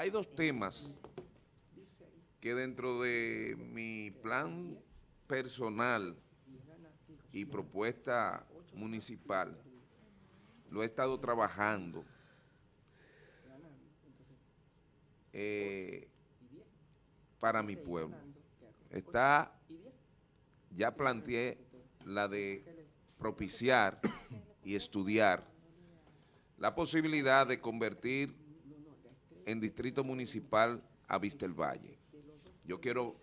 hay dos temas que dentro de mi plan personal y propuesta municipal lo he estado trabajando. Eh, para mi pueblo. Está, ya planteé la de propiciar y estudiar la posibilidad de convertir en Distrito Municipal a Valle. Yo quiero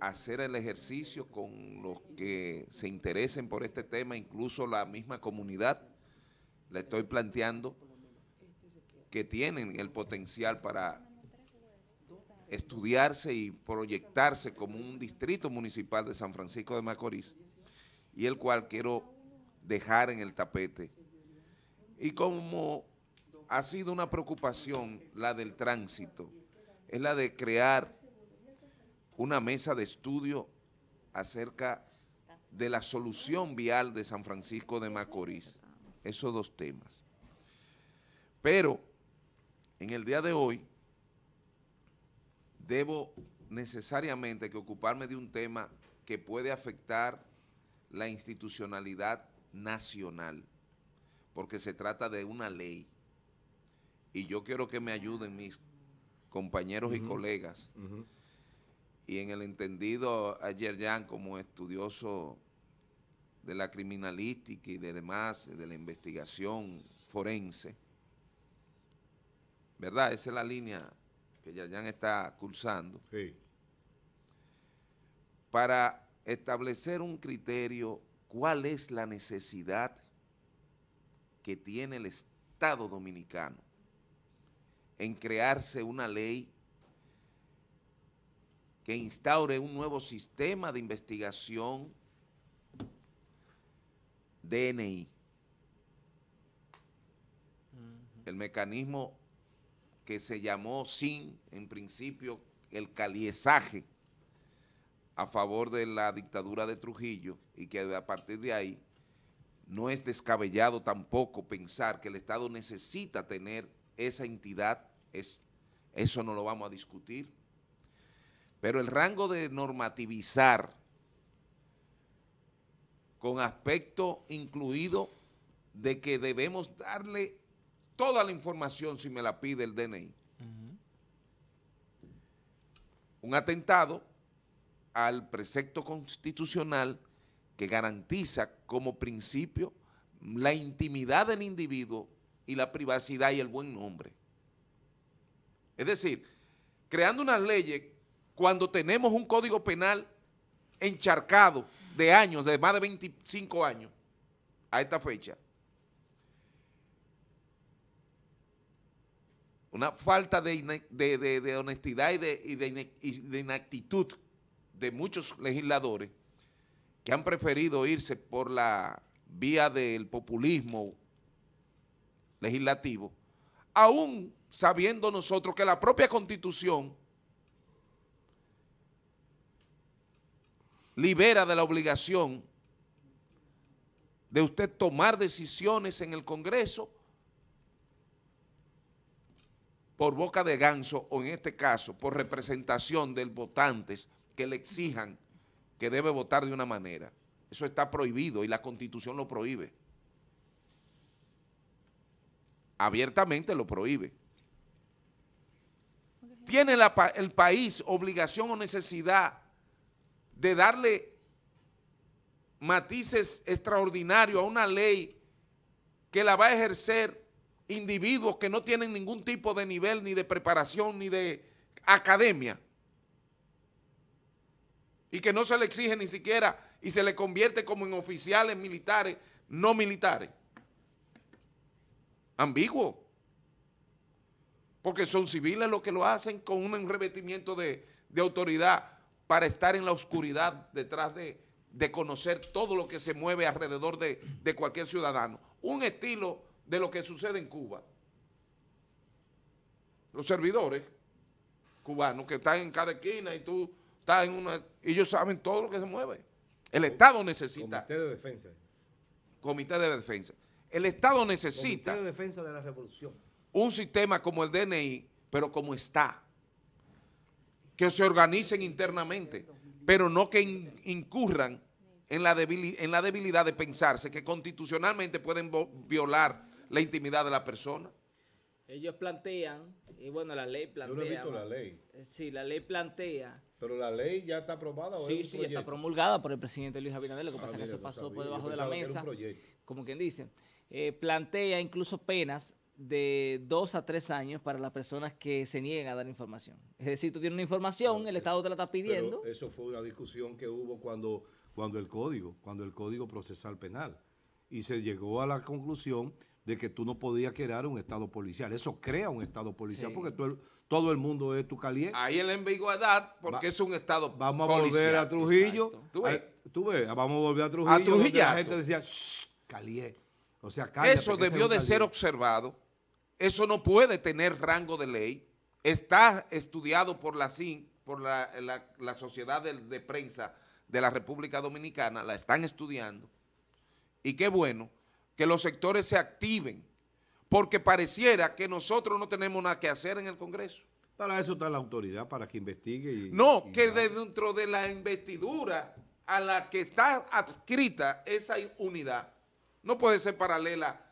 hacer el ejercicio con los que se interesen por este tema, incluso la misma comunidad, le estoy planteando que tienen el potencial para estudiarse y proyectarse como un distrito municipal de San Francisco de Macorís y el cual quiero dejar en el tapete. Y como ha sido una preocupación la del tránsito, es la de crear una mesa de estudio acerca de la solución vial de San Francisco de Macorís. Esos dos temas. Pero en el día de hoy debo necesariamente que ocuparme de un tema que puede afectar la institucionalidad nacional, porque se trata de una ley y yo quiero que me ayuden mis compañeros y colegas. Y en el entendido ayer ya como estudioso de la criminalística y de demás, de la investigación forense, ¿verdad? Esa es la línea que Yerjan está cursando. Sí. Para establecer un criterio, ¿cuál es la necesidad que tiene el Estado dominicano en crearse una ley que instaure un nuevo sistema de investigación DNI. El mecanismo que se llamó sin, en principio, el caliesaje a favor de la dictadura de Trujillo y que a partir de ahí no es descabellado tampoco pensar que el Estado necesita tener esa entidad, es, eso no lo vamos a discutir. Pero el rango de normativizar con aspecto incluido de que debemos darle toda la información si me la pide el DNI. Un atentado al precepto constitucional que garantiza como principio la intimidad del individuo y la privacidad y el buen nombre. Es decir, creando unas leyes cuando tenemos un código penal encharcado de años, de más de 25 años a esta fecha. Una falta de, honestidad y, y de inactitud de muchos legisladores que han preferido irse por la vía del populismo legislativo, aún sabiendo nosotros que la propia Constitución libera de la obligación de usted tomar decisiones en el Congreso por boca de ganso o en este caso por representación de votantes que le exijan que debe votar de una manera. Eso está prohibido y la Constitución lo prohíbe abiertamente lo prohíbe. ¿Tiene el país obligación o necesidad de darle matices extraordinarios a una ley que la va a ejercer individuos que no tienen ningún tipo de nivel ni de preparación ni de academia? Y que no se le exige ni siquiera y se le convierte como en oficiales militares, no militares ambiguo. Porque son civiles los que lo hacen con un enrevestimiento de, autoridad para estar en la oscuridad detrás de, conocer todo lo que se mueve alrededor de, de cualquier ciudadano. Un estilo de lo que sucede en Cuba. Los servidores cubanos que están en cada esquina y tú estás en una... Ellos saben todo lo que se mueve. El Estado necesita... Comité de defensa. Comité de defensa. El Estado necesita defensa de la revolución. un sistema como el DNI, pero como está, que se organicen internamente, pero no que incurran en la, debilidad de pensarse que constitucionalmente pueden violar la intimidad de la persona. Ellos plantean, y bueno, la ley plantea. Yo no he visto la ley. Sí, la ley plantea. Pero la ley ya está aprobada. ¿o sí, sí, ya está promulgada por el presidente Luis Abinader. Lo que ah, pasa es que eso pasó por pues, debajo de la mesa. como quien dice. Eh, plantea incluso penas de dos a tres años para las personas que se niegan a dar información. Es decir, tú tienes una información, el Estado te la está pidiendo. eso fue una discusión que hubo cuando, cuando el código, cuando el código procesal penal. Y se llegó a la conclusión de que tú no podías crear un Estado policial. Eso crea un Estado policial porque tú, todo el mundo es tu caliente. Ahí en la ambigüedad, porque es un Estado policial. Vamos a volver a Trujillo. ¿Tú ves? vamos a volver a Trujillo. A Trujillo. La gente decía, caliente eso debió de ser observado. Eso no puede tener rango de ley. Está estudiado por la por la, Sociedad de, Prensa de la República Dominicana, la están estudiando. Y qué bueno que los sectores se activen, porque pareciera que nosotros no tenemos nada que hacer en el Congreso. Para eso está la autoridad, para que investigue. no, que dentro de la investidura a la que está adscrita esa unidad, no puede ser paralela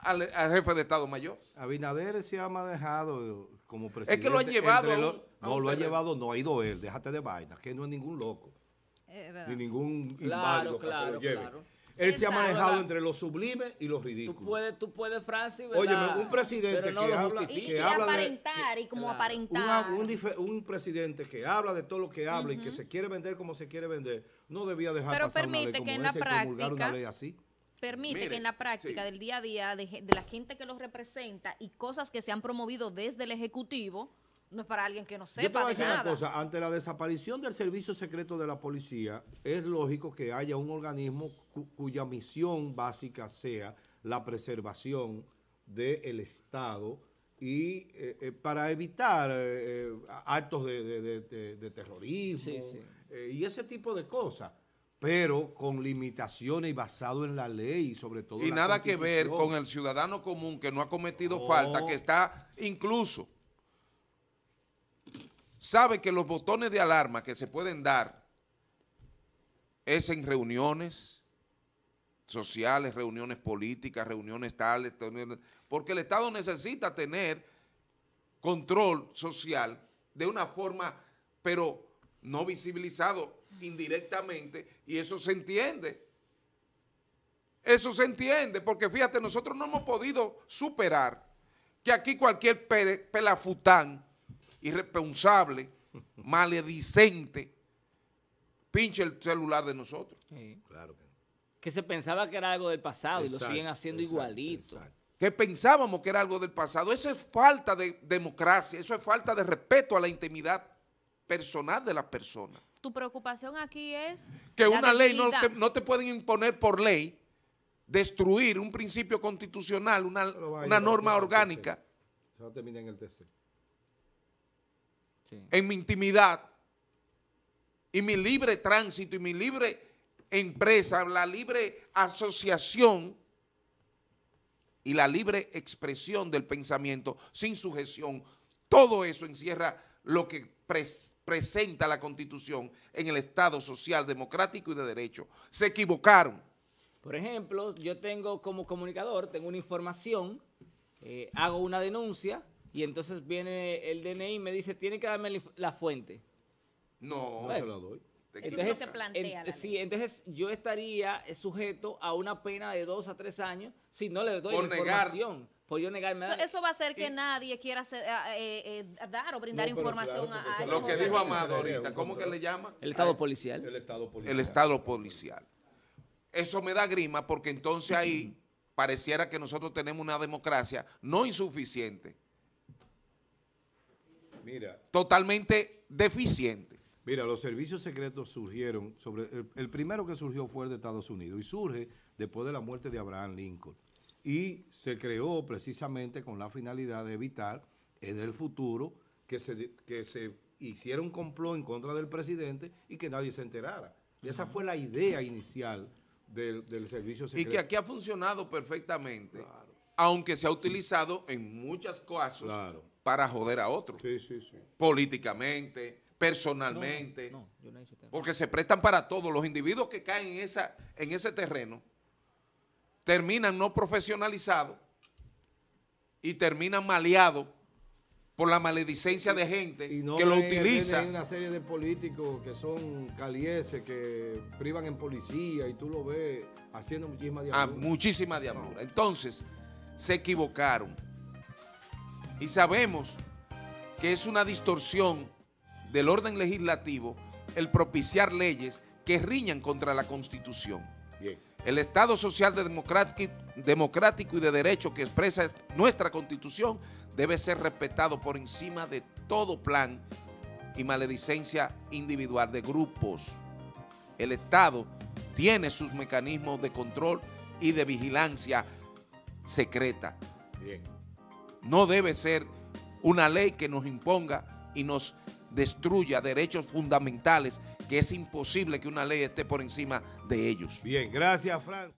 al, jefe de Estado Mayor. Abinader se ha manejado eh, como presidente. Es que lo han llevado. no, lo ha llevado, no ha ido él, déjate de vaina, que no es ningún loco. ni ningún inválido que lo lleve. Él se ha manejado entre lo sublime y lo ridículo. Tú puedes, Francis, ¿verdad? un presidente que habla... que de, como aparentar. un, presidente que habla de todo lo que habla y que se quiere vender como se quiere vender, no debía dejar Pero pasar una que en la práctica, una ley así permite que en la práctica del día a día de, la gente que los representa y cosas que se han promovido desde el Ejecutivo, no es para alguien que no sepa Yo te decir Una cosa, ante la desaparición del servicio secreto de la policía, es lógico que haya un organismo cuya misión básica sea la preservación del Estado y eh, eh, para evitar eh, actos de, terrorismo y ese tipo de cosas pero con limitaciones y basado en la ley, y sobre todo. Y nada que ver con el ciudadano común que no ha cometido falta, que está incluso, sabe que los botones de alarma que se pueden dar es en reuniones sociales, reuniones políticas, reuniones tales, porque el Estado necesita tener control social de una forma, pero no visibilizado, indirectamente y eso se entiende. Eso se entiende, porque fíjate, nosotros no hemos podido superar que aquí cualquier pelafután, irresponsable, maledicente, pinche el celular de nosotros. Claro que Que se pensaba que era algo del pasado y lo siguen haciendo igualito. Que pensábamos que era algo del pasado. Eso es falta de democracia, eso es falta de respeto a la intimidad personal de las personas tu preocupación aquí es... Que una ley no, te pueden imponer por ley destruir un principio constitucional, una, norma orgánica. Se va a en el TC. En mi intimidad y mi libre tránsito y mi libre empresa, la libre asociación y la libre expresión del pensamiento sin sujeción. Todo eso encierra lo que presenta la Constitución en el Estado social, democrático y de derecho. Se equivocaron. Por ejemplo, yo tengo como comunicador, tengo una información, eh, hago una denuncia y entonces viene el DNI y me dice, tiene que darme la fuente. No, no se la doy entonces, entonces yo estaría eh, sujeto a una pena de dos a tres años si no le doy información. Eso, va a hacer que nadie quiera eh, eh, dar o brindar información a, alguien Lo que dijo Amado ahorita, ¿cómo que le llama? El Estado policial. El Estado policial. El Estado policial. Eso me da grima porque entonces ahí pareciera que nosotros tenemos una democracia no insuficiente. Mira. Totalmente deficiente. Mira, los servicios secretos surgieron sobre el, primero que surgió fue el de Estados Unidos y surge después de la muerte de Abraham Lincoln y se creó precisamente con la finalidad de evitar en el futuro que se, que se hiciera un complot en contra del presidente y que nadie se enterara. Y esa fue la idea inicial del, servicio secreto. Y que aquí ha funcionado perfectamente, aunque se ha utilizado en muchas cosas para joder a otros. Sí, sí, sí. Políticamente personalmente. porque se prestan para todo. Los individuos que caen en, esa, en ese terreno terminan no profesionalizados y terminan maleados por la maledicencia de gente que lo utiliza. Hay una serie de políticos que son calieses, que privan en policía y tú lo ves haciendo muchísima diablura. Ah, muchísima diablura. Entonces, se equivocaron. Y sabemos que es una distorsión del orden legislativo el propiciar leyes que riñan contra la Constitución. El Estado social democrático y de derecho que expresa nuestra Constitución debe ser respetado por encima de todo plan y maledicencia individual de grupos. El Estado tiene sus mecanismos de control y de vigilancia secreta. No debe ser una ley que nos imponga y nos destruya derechos fundamentales que es imposible que una ley esté por encima de ellos. Bien, gracias, Fran.